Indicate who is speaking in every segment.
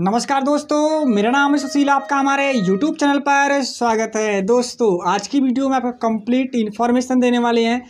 Speaker 1: नमस्कार दोस्तों मेरा नाम है सुशील आपका हमारे YouTube चैनल पर स्वागत है दोस्तों आज की वीडियो में आपको कंप्लीट इन्फॉर्मेशन देने वाले हैं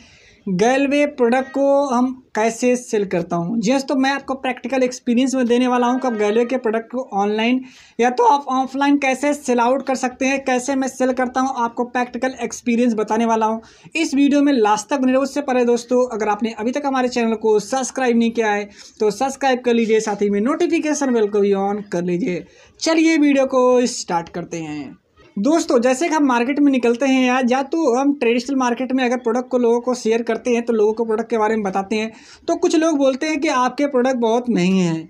Speaker 1: गैलवे प्रोडक्ट को हम कैसे सेल करता हूँ जी तो मैं आपको प्रैक्टिकल एक्सपीरियंस में देने वाला हूँ कि आप गैलवे के प्रोडक्ट को ऑनलाइन या तो आप ऑफलाइन कैसे सेल आउट कर सकते हैं कैसे मैं सेल करता हूँ आपको प्रैक्टिकल एक्सपीरियंस बताने वाला हूँ इस वीडियो में लास्ट तक बने उससे पहले दोस्तों अगर आपने अभी तक हमारे चैनल को सब्सक्राइब नहीं किया है तो सब्सक्राइब कर लीजिए साथ ही में नोटिफिकेशन बेल को भी ऑन कर लीजिए चलिए वीडियो को स्टार्ट करते हैं दोस्तों जैसे कि हम मार्केट में निकलते हैं या या तो हम ट्रेडिशनल मार्केट में अगर प्रोडक्ट को लोगों को शेयर करते हैं तो लोगों को प्रोडक्ट के बारे में बताते हैं तो कुछ लोग बोलते हैं कि आपके प्रोडक्ट बहुत महंगे हैं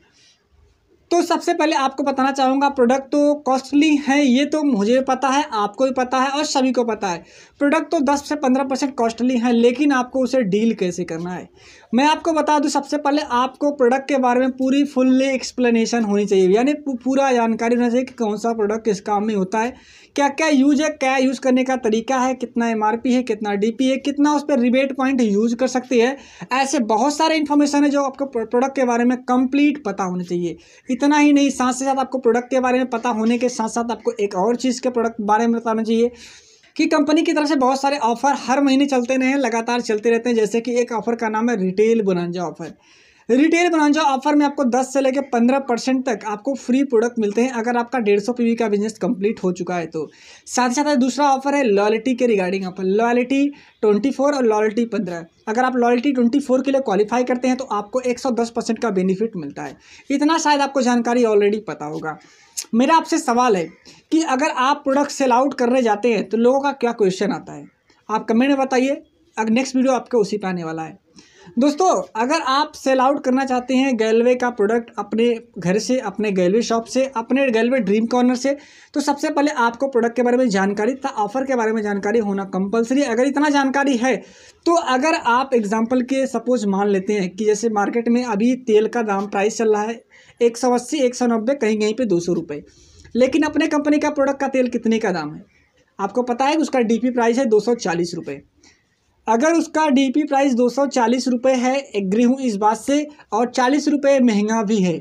Speaker 1: तो सबसे पहले आपको बताना चाहूँगा प्रोडक्ट तो कॉस्टली है ये तो मुझे पता है आपको भी पता है और सभी को पता है प्रोडक्ट तो 10 से 15 परसेंट कॉस्टली है लेकिन आपको उसे डील कैसे करना है मैं आपको बता दूँ सबसे पहले आपको प्रोडक्ट के बारे में पूरी फुल्ली एक्सप्लेनेशन होनी चाहिए यानी पूरा जानकारी होना चाहिए कि कौन सा प्रोडक्ट किस काम में होता है क्या क्या यूज़ है क्या यूज़ करने का तरीका है कितना एम है कितना डी है कितना उस पर रिबेट पॉइंट यूज़ कर सकती है ऐसे बहुत सारे इन्फॉर्मेशन है जो आपको प्रोडक्ट के बारे में कंप्लीट पता होना चाहिए इतना ही नहीं साथ ही साथ आपको प्रोडक्ट के बारे में पता होने के साथ साथ आपको एक और चीज़ के प्रोडक्ट बारे में बताना चाहिए कि कंपनी की तरफ से बहुत सारे ऑफर हर महीने चलते रहे हैं लगातार चलते रहते हैं जैसे कि एक ऑफर का नाम है retail bonanza offer retail bonanza offer में आपको 10 से लेकर 15 परसेंट तक आपको फ्री प्रोडक्ट मिलते हैं अगर आपका डेढ़ सौ पी का बिजनेस कंप्लीट हो चुका है तो साथ ही साथ दूसरा ऑफर है लॉयल्टी के regarding offer loyalty twenty four और लॉयल्टी पंद्रह अगर आप लॉयल्टी ट्वेंटी फोर के लिए क्वालिफाई करते हैं तो आपको एक सौ दस परसेंट का बेनिफिट मिलता है इतना शायद आपको जानकारी ऑलरेडी पता होगा मेरा आपसे सवाल है कि अगर आप प्रोडक्ट सेल आउट करने जाते हैं तो लोगों का क्या क्वेश्चन आता है आप कमेंट में बताइए अब नेक्स्ट वीडियो आपके उसी पर आने वाला है दोस्तों अगर आप सेल आउट करना चाहते हैं गैलवे का प्रोडक्ट अपने घर से अपने गैलवे शॉप से अपने गैलवे ड्रीम कॉर्नर से तो सबसे पहले आपको प्रोडक्ट के बारे में जानकारी तथा ऑफर के बारे में जानकारी होना कंपलसरी अगर इतना जानकारी है तो अगर आप एग्जाम्पल के सपोज मान लेते हैं कि जैसे मार्केट में अभी तेल का दाम प्राइस चल रहा है एक सौ अस्सी एक सौ नब्बे कहीं कहीं पर दो सौ रुपये लेकिन अपने कंपनी का प्रोडक्ट का तेल कितने का दाम है आपको पता है उसका डी पी प्राइस है दो सौ चालीस रुपये अगर उसका डीपी प्राइस दो सौ चालीस रुपये है एग्री हूँ इस बात से और चालीस रुपये महंगा भी है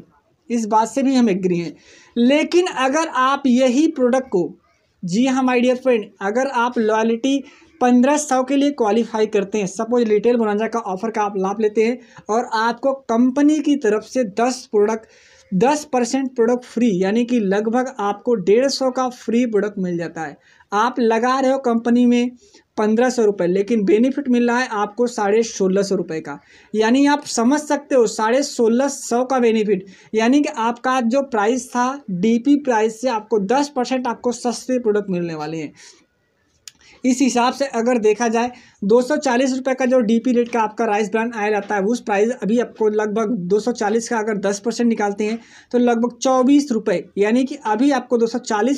Speaker 1: इस बात से भी हम एग्री हैं लेकिन अगर आप यही प्रोडक्ट को जी हाँ माई डियर फ्रेंड अगर आप लॉयलिटी पंद्रह सौ के लिए क्वालिफाई करते हैं सपोज रिटेल बनाजा का ऑफ़र का आप लाभ लेते हैं और आपको कंपनी की तरफ से दस प्रोडक्ट दस परसेंट प्रोडक्ट फ्री यानी कि लगभग आपको डेढ़ सौ का फ्री प्रोडक्ट मिल जाता है आप लगा रहे हो कंपनी में पंद्रह सौ रुपये लेकिन बेनिफिट मिल रहा है आपको साढ़े सोलह सौ रुपये का यानी आप समझ सकते हो साढ़े सोलह सौ का बेनिफिट यानी कि आपका जो प्राइस था डीपी प्राइस से आपको दस परसेंट आपको सस्ते प्रोडक्ट मिलने वाले हैं इस हिसाब से अगर देखा जाए दो सौ का जो डी रेट का आपका राइस ब्रांड आया जाता है उस प्राइस अभी आपको लगभग 240 का अगर 10 परसेंट निकालते हैं तो लगभग चौबीस रुपये यानी कि अभी आपको दो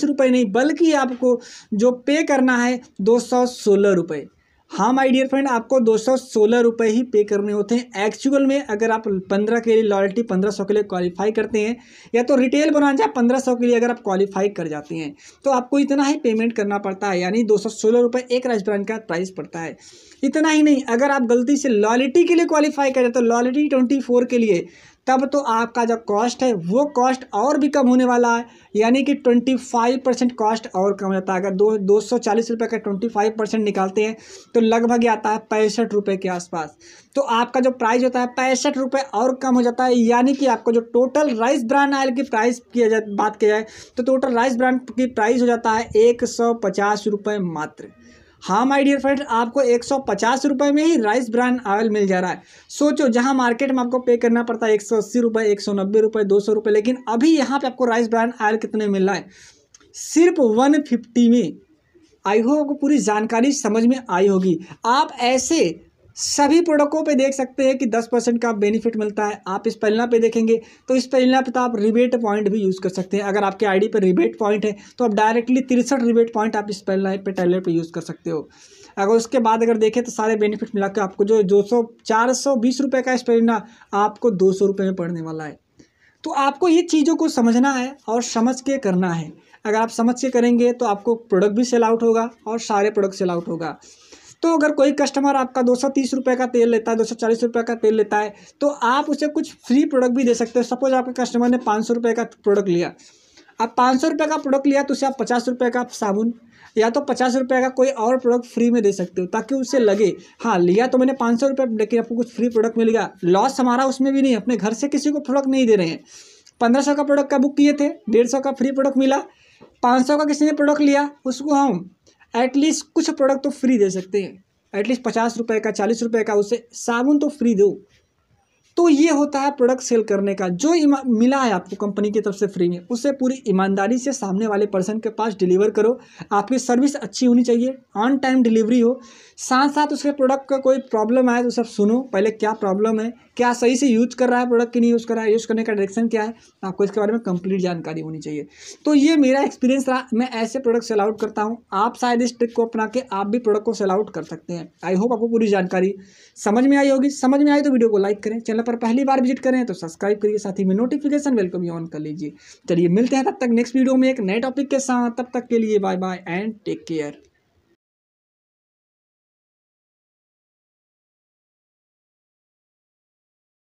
Speaker 1: रुपए नहीं बल्कि आपको जो पे करना है दो सौ रुपये हाँ माय डियर फ्रेंड आपको दो सौ सोलह रुपये ही पे करने होते हैं एक्चुअल में अगर आप पंद्रह के लिए लॉयल्टी पंद्रह सौ के लिए क्वालिफाई करते हैं या तो रिटेल जाए पंद्रह सौ के लिए अगर आप क्वालिफाई कर जाते हैं तो आपको इतना ही पेमेंट करना पड़ता है यानी दो सौ सोलह रुपये एक रेस्टोरेंट का प्राइस पड़ता है इतना ही नहीं अगर आप गलती से लॉयल्टी के लिए क्वालिफाई करें तो लॉयल्टी ट्वेंटी फोर के लिए तब तो आपका जो कॉस्ट है वो कॉस्ट और भी कम होने वाला है यानी कि ट्वेंटी फाइव परसेंट कॉस्ट और कम हो जाता है अगर दो दो सौ चालीस रुपये का ट्वेंटी फाइव परसेंट निकालते हैं तो लगभग आता है पैंसठ रुपये के आसपास तो आपका जो प्राइस होता है पैंसठ रुपये और कम हो जाता है यानी कि आपको जो टोटल राइस ब्रांड ऑयल की प्राइस किया जाए बात किया जाए तो टोटल राइस ब्रांड की प्राइस हो जाता है एक सौ पचास रुपये मात्र हाँ माय डियर फ्रेंड्स आपको एक सौ में ही राइस ब्रांड ऑयल मिल जा रहा है सोचो जहाँ मार्केट में आपको पे करना पड़ता है एक सौ अस्सी रुपये एक सौ नब्बे रुपये दो सौ रुपये लेकिन अभी यहाँ पे आपको राइस ब्रांड ऑयल कितने मिल रहा है सिर्फ वन फिफ्टी में आई होप आपको पूरी जानकारी समझ में आई होगी आप ऐसे सभी प्रोडक्टों पे देख सकते हैं कि 10 परसेंट का बेनिफिट मिलता है आप इस पहलना पे देखेंगे तो इस पहलना पे तो आप रिबेट पॉइंट भी यूज़ कर सकते हैं अगर आपके आईडी पर रिबेट पॉइंट है तो आप डायरेक्टली तिरसठ रिबेट पॉइंट आप इस पहलना पे टेलर पे यूज़ कर सकते हो अगर उसके बाद अगर देखें तो सारे बेनिफिट मिला के आपको जो दो सौ चार सौ बीस रुपये का इस पहलना आपको दो सौ रुपये में पड़ने वाला है तो आपको ये चीज़ों को समझना है और समझ के करना है अगर आप समझ के करेंगे तो आपको प्रोडक्ट भी सेल आउट होगा और सारे प्रोडक्ट सेल आउट होगा तो अगर कोई कस्टमर आपका दो सौ तीस रुपये का तेल लेता है दो सौ चालीस रुपये का तेल लेता है तो आप उसे कुछ फ्री प्रोडक्ट भी दे सकते हो सपोज आपके कस्टमर ने पाँच सौ रुपये का प्रोडक्ट लिया आप पाँच सौ रुपये का प्रोडक्ट लिया तो उसे आप पचास रुपये का साबुन या तो पचास रुपये का कोई और प्रोडक्ट फ्री में दे सकते हो ताकि उसे लगे हाँ लिया तो मैंने पाँच सौ रुपये लेकिन आपको कुछ फ्री प्रोडक्ट मिल गया लॉस हमारा उसमें भी नहीं अपने घर से किसी को प्रोडक्ट नहीं दे रहे हैं पंद्रह सौ का प्रोडक्ट का बुक किए थे डेढ़ सौ का फ्री प्रोडक्ट मिला पाँच सौ का किसी ने प्रोडक्ट लिया उसको हम एटलीस्ट कुछ प्रोडक्ट तो फ्री दे सकते हैं एटलीस्ट पचास रुपये का चालीस रुपये का उसे साबुन तो फ्री दो तो ये होता है प्रोडक्ट सेल करने का जो मिला है आपको कंपनी की तरफ से फ्री में उसे पूरी ईमानदारी से सामने वाले पर्सन के पास डिलीवर करो आपकी सर्विस अच्छी होनी चाहिए ऑन टाइम डिलीवरी हो साथ साथ उसके प्रोडक्ट का कोई प्रॉब्लम आए तो सब सुनो पहले क्या प्रॉब्लम है क्या सही से यूज कर रहा है प्रोडक्ट कि नहीं यूज़ कर रहा है यूज़ करने का डायरेक्शन क्या है आपको इसके बारे में कंप्लीट जानकारी होनी चाहिए तो ये मेरा एक्सपीरियंस रहा मैं ऐसे प्रोडक्ट सेल आउट करता हूँ आप शायद इस ट्रिक को अपना के आप भी प्रोडक्ट को सेल आउट कर सकते हैं आई होप आपको पूरी जानकारी समझ में आई होगी समझ में आई तो वीडियो को लाइक करें चैनल पर पहली बार विजिट करें तो सब्सक्राइब करिए साथ ही में नोटिफिकेशन बेल को भी ऑन कर लीजिए चलिए मिलते हैं तब तक नेक्स्ट वीडियो में एक नए टॉपिक के साथ तब तक के लिए bye bye and take care